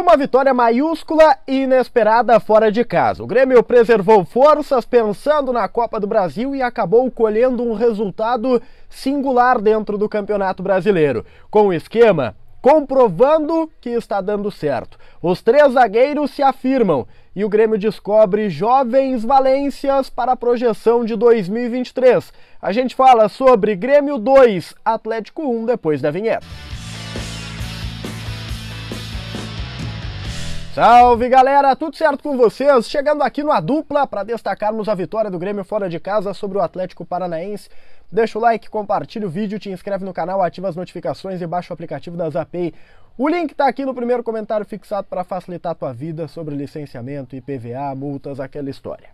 Foi uma vitória maiúscula e inesperada fora de casa. O Grêmio preservou forças pensando na Copa do Brasil e acabou colhendo um resultado singular dentro do Campeonato Brasileiro. Com o esquema, comprovando que está dando certo. Os três zagueiros se afirmam e o Grêmio descobre jovens valências para a projeção de 2023. A gente fala sobre Grêmio 2, Atlético 1 depois da vinheta. Salve galera, tudo certo com vocês? Chegando aqui no A Dupla para destacarmos a vitória do Grêmio fora de casa sobre o Atlético Paranaense. Deixa o like, compartilha o vídeo, te inscreve no canal, ativa as notificações e baixa o aplicativo da Zapay. O link está aqui no primeiro comentário fixado para facilitar a tua vida sobre licenciamento, IPVA, multas, aquela história.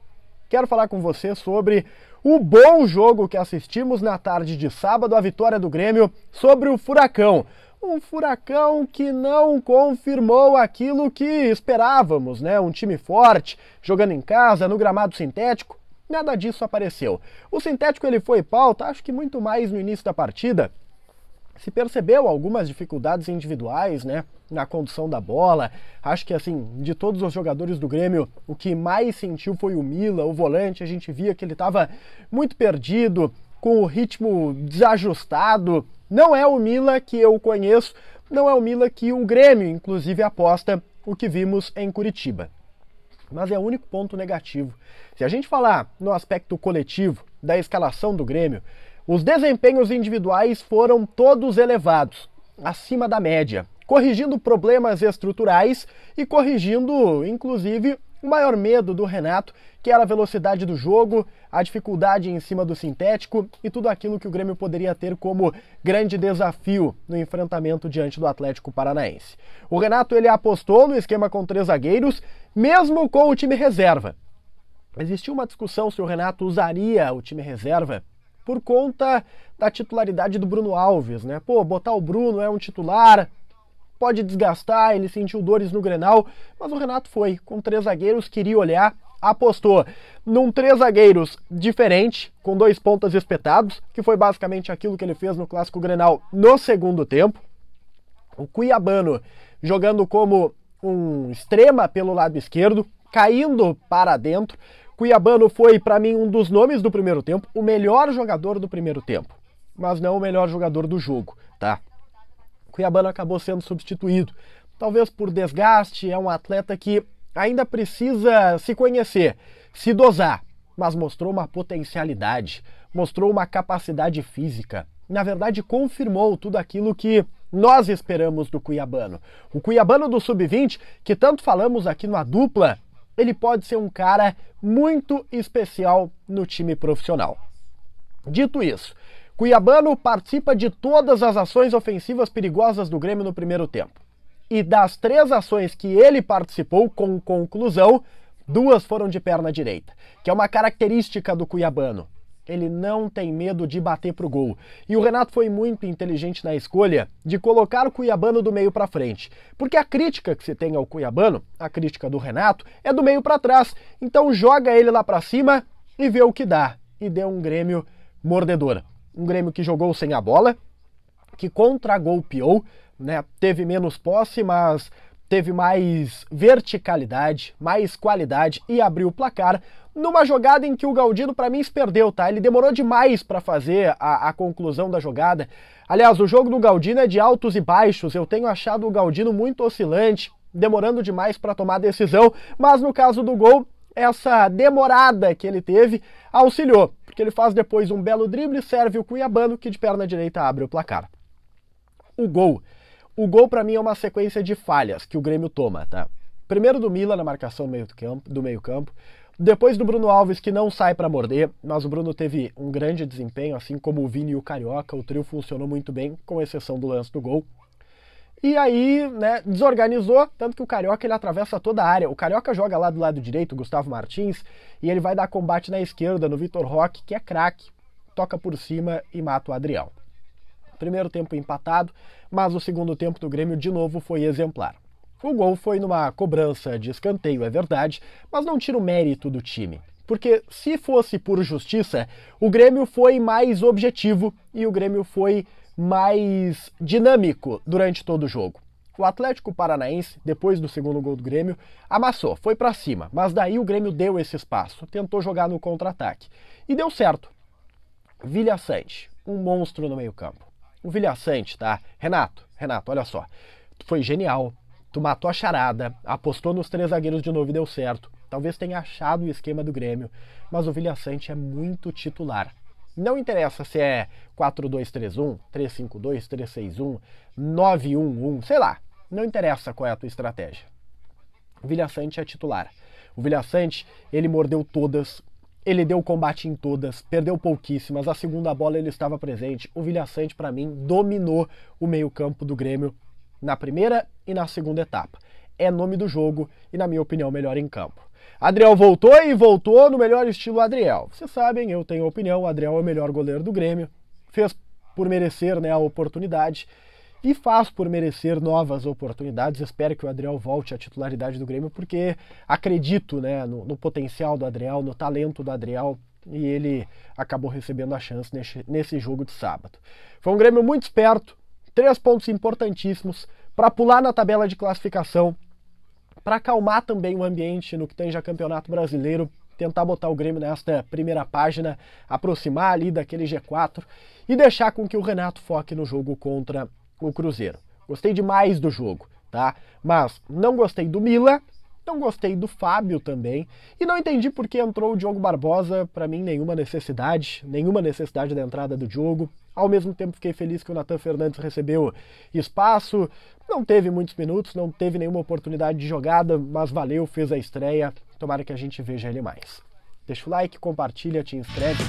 Quero falar com você sobre o bom jogo que assistimos na tarde de sábado, a vitória do Grêmio sobre o Furacão. Um Furacão que não confirmou aquilo que esperávamos, né? Um time forte, jogando em casa, no gramado sintético. Nada disso apareceu. O sintético ele foi pauta, acho que muito mais no início da partida, se percebeu algumas dificuldades individuais, né, na condução da bola. Acho que assim, de todos os jogadores do Grêmio, o que mais sentiu foi o Mila, o volante, a gente via que ele estava muito perdido, com o ritmo desajustado. Não é o Mila que eu conheço, não é o Mila que o Grêmio inclusive aposta o que vimos em Curitiba. Mas é o único ponto negativo. Se a gente falar no aspecto coletivo da escalação do Grêmio, os desempenhos individuais foram todos elevados, acima da média, corrigindo problemas estruturais e corrigindo, inclusive, o maior medo do Renato, que era a velocidade do jogo, a dificuldade em cima do sintético e tudo aquilo que o Grêmio poderia ter como grande desafio no enfrentamento diante do Atlético Paranaense. O Renato ele apostou no esquema com três zagueiros, mesmo com o time reserva. Existiu uma discussão se o Renato usaria o time reserva por conta da titularidade do Bruno Alves, né? Pô, botar o Bruno é um titular, pode desgastar, ele sentiu dores no Grenal, mas o Renato foi com três zagueiros, queria olhar, apostou num três zagueiros diferente, com dois pontas espetados, que foi basicamente aquilo que ele fez no clássico Grenal no segundo tempo. O Cuiabano jogando como um extrema pelo lado esquerdo, caindo para dentro, Cuiabano foi, para mim, um dos nomes do primeiro tempo, o melhor jogador do primeiro tempo, mas não o melhor jogador do jogo, tá? Cuiabano acabou sendo substituído, talvez por desgaste, é um atleta que ainda precisa se conhecer, se dosar, mas mostrou uma potencialidade, mostrou uma capacidade física. Na verdade, confirmou tudo aquilo que nós esperamos do Cuiabano. O Cuiabano do Sub-20, que tanto falamos aqui na dupla ele pode ser um cara muito especial no time profissional. Dito isso, Cuiabano participa de todas as ações ofensivas perigosas do Grêmio no primeiro tempo. E das três ações que ele participou com conclusão, duas foram de perna direita, que é uma característica do Cuiabano. Ele não tem medo de bater pro gol. E o Renato foi muito inteligente na escolha de colocar o Cuiabano do meio para frente. Porque a crítica que se tem ao Cuiabano, a crítica do Renato, é do meio para trás. Então joga ele lá para cima e vê o que dá. E deu um Grêmio mordedor. Um Grêmio que jogou sem a bola, que contra-golpeou, né? Teve menos posse, mas teve mais verticalidade, mais qualidade e abriu o placar numa jogada em que o Galdino para mim se perdeu, tá? Ele demorou demais para fazer a, a, conclusão da jogada. Aliás, o jogo do Galdino é de altos e baixos. Eu tenho achado o Galdino muito oscilante, demorando demais para tomar decisão, mas no caso do gol, essa demorada que ele teve auxiliou, porque ele faz depois um belo drible, e serve o Cuiabano que de perna direita abre o placar. O gol o gol, para mim, é uma sequência de falhas que o Grêmio toma, tá? Primeiro do Mila na marcação do meio campo, do meio campo. Depois do Bruno Alves, que não sai para morder, mas o Bruno teve um grande desempenho, assim como o Vini e o Carioca. O trio funcionou muito bem, com exceção do lance do gol. E aí, né, desorganizou, tanto que o Carioca ele atravessa toda a área. O Carioca joga lá do lado direito, o Gustavo Martins, e ele vai dar combate na esquerda no Vitor Roque, que é craque, toca por cima e mata o Adriel. Primeiro tempo empatado, mas o segundo tempo do Grêmio de novo foi exemplar. O gol foi numa cobrança de escanteio, é verdade, mas não tira o mérito do time. Porque se fosse por justiça, o Grêmio foi mais objetivo e o Grêmio foi mais dinâmico durante todo o jogo. O Atlético Paranaense, depois do segundo gol do Grêmio, amassou, foi para cima, mas daí o Grêmio deu esse espaço, tentou jogar no contra-ataque. E deu certo. Vilha Sante, um monstro no meio-campo vilhaçante, tá? Renato, Renato, olha só. Tu foi genial. Tu matou a charada, apostou nos três zagueiros de novo e deu certo. Talvez tenha achado o esquema do Grêmio, mas o Vilhaçante é muito titular. Não interessa se é 4-2-3-1, 3-5-2, 3-6-1, 9-1-1, sei lá. Não interessa qual é a tua estratégia. O Vilhaçante é titular. O Vilhaçante, ele mordeu todas ele deu o combate em todas, perdeu pouquíssimas, a segunda bola ele estava presente. O Vilhaçante, para mim, dominou o meio-campo do Grêmio na primeira e na segunda etapa. É nome do jogo e, na minha opinião, melhor em campo. Adriel voltou e voltou no melhor estilo Adriel. Vocês sabem, eu tenho opinião, o Adriel é o melhor goleiro do Grêmio. Fez por merecer né, a oportunidade e faz por merecer novas oportunidades. Espero que o Adriel volte à titularidade do Grêmio, porque acredito né, no, no potencial do Adriel, no talento do Adriel, e ele acabou recebendo a chance nesse, nesse jogo de sábado. Foi um Grêmio muito esperto, três pontos importantíssimos para pular na tabela de classificação, para acalmar também o ambiente no que tange a Campeonato Brasileiro, tentar botar o Grêmio nesta primeira página, aproximar ali daquele G4 e deixar com que o Renato foque no jogo contra o Cruzeiro. Gostei demais do jogo, tá? Mas não gostei do Mila, não gostei do Fábio também e não entendi por que entrou o Diogo Barbosa, para mim nenhuma necessidade, nenhuma necessidade da entrada do Diogo. Ao mesmo tempo fiquei feliz que o Nathan Fernandes recebeu espaço, não teve muitos minutos, não teve nenhuma oportunidade de jogada, mas valeu, fez a estreia. Tomara que a gente veja ele mais. Deixa o like, compartilha, te inscreve.